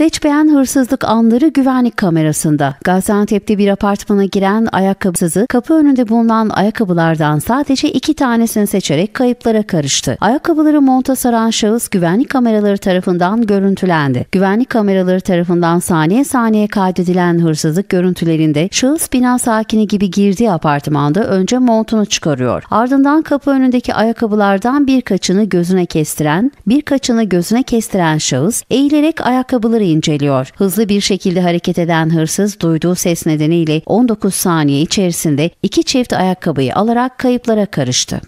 Seçmeyen hırsızlık anları güvenlik kamerasında. Gaziantep'te bir apartmana giren ayakkabısızı kapı önünde bulunan ayakkabılardan sadece iki tanesini seçerek kayıplara karıştı. Ayakkabıları monta saran şahıs güvenlik kameraları tarafından görüntülendi. Güvenlik kameraları tarafından saniye saniye kaydedilen hırsızlık görüntülerinde şahıs bina sakini gibi girdiği apartmanda önce montunu çıkarıyor. Ardından kapı önündeki ayakkabılardan birkaçını gözüne kestiren, birkaçını gözüne kestiren şahıs eğilerek ayakkabıları inceliyor. Hızlı bir şekilde hareket eden hırsız duyduğu ses nedeniyle 19 saniye içerisinde iki çift ayakkabıyı alarak kayıplara karıştı.